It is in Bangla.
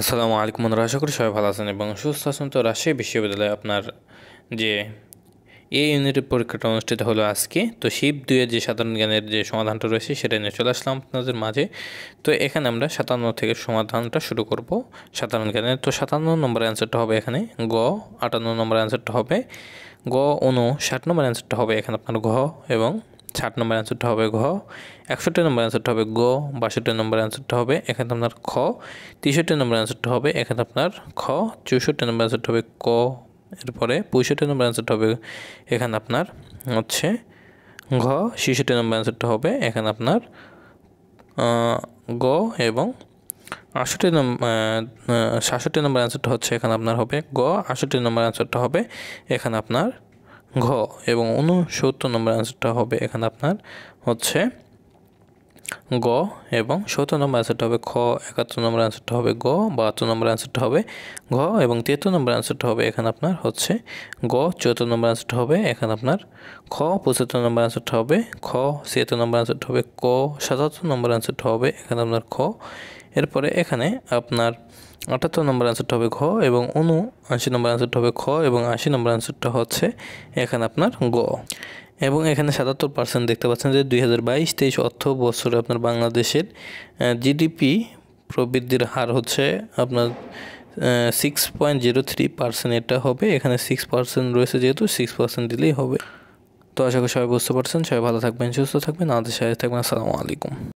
আসসালামু আলাইকুম বন্ধুরা আশা করি সবাই ভালো আছেন এবং সুস্থ আছেন তো রাজশাহী বিশ্ববিদ্যালয়ে আপনার যে এ ইউনিটের পরীক্ষাটা অনুষ্ঠিত হলো আজকে তো শিব দুয়ের যে সাধারণ জ্ঞানের যে সমাধানটা রয়েছে সেটা নিয়ে চলে আসলাম আপনাদের মাঝে তো এখানে আমরা সাতান্ন থেকে সমাধানটা শুরু করব সাধারণ জ্ঞানের তো সাতান্ন নম্বর অ্যান্সারটা হবে এখানে গ আটান্ন নম্বর অ্যান্সারটা হবে গ অনু ষাট নম্বর অ্যান্সারটা হবে এখানে আপনার ঘ এবং ষাট নম্বর অ্যান্সারটা হবে ঘ একষট্টি নম্বর অ্যান্সারটা হবে গ বাষট্টি নম্বর অ্যান্সারটা হবে এখানে আপনার খ তেষট্টি নম্বর অ্যান্সারটা হবে এখানে আপনার খ চৌষট্টি নম্বর অ্যান্সারটা হবে ক এরপরে পঁয়ষট্টি নম্বর অ্যান্সারটা হবে এখানে আপনার হচ্ছে ঘ ছেষট্টি নম্বর অ্যান্সারটা হবে এখানে আপনার গ এবং আটষট্টি নম্বর সাতষট্টি নম্বর অ্যান্সারটা হচ্ছে এখানে আপনার হবে গ আষট্টি নম্বর অ্যান্সারটা হবে এখানে আপনার ঘ এবং উনসত্তর নম্বর অ্যান্সারটা হবে এখানে আপনার হচ্ছে গ এবং সত্তর নম্বর অ্যান্সারটা হবে খ একাত্তর নম্বর অ্যান্সারটা হবে গ বাহাত্তর নম্বর অ্যান্সারটা হবে ঘ এবং তেত্তর নম্বর অ্যান্সারটা হবে এখানে আপনার হচ্ছে গ চুয়াত্তর নম্বর অ্যান্সারটা হবে এখানে আপনার খ পঁচাত্তর নম্বর অ্যান্সারটা হবে খ ছিয়াত্তর নম্বর অ্যান্সারটা হবে ক সাতাত্তর নম্বর অ্যান্সারটা হবে এখানে আপনার খ এরপরে এখানে আপনার আঠাত্তর নম্বর অ্যান্সারটা হবে ঘ এবং আশি নম্বর অ্যান্সারটা হবে খ এবং আশি নম্বর অ্যান্সারটা হচ্ছে এখানে আপনার গ এবং এখানে সাতাত্তর পার্সেন্ট দেখতে পাচ্ছেন যে দুই হাজার বাইশ তেইশ অর্থ বছরে আপনার বাংলাদেশের জিডিপি প্রবৃদ্ধির হার হচ্ছে আপনার six point zero three percent এটা হবে এখানে সিক্স পার্সেন্ট রয়েছে যেহেতু সিক্স পার্সেন্ট দিলেই হবে তো আশা করি সবাই বুঝতে পারছেন সবাই ভালো থাকবেন সুস্থ থাকবেন আমাদের সাথে থাকবেন আসসালামু আলাইকুম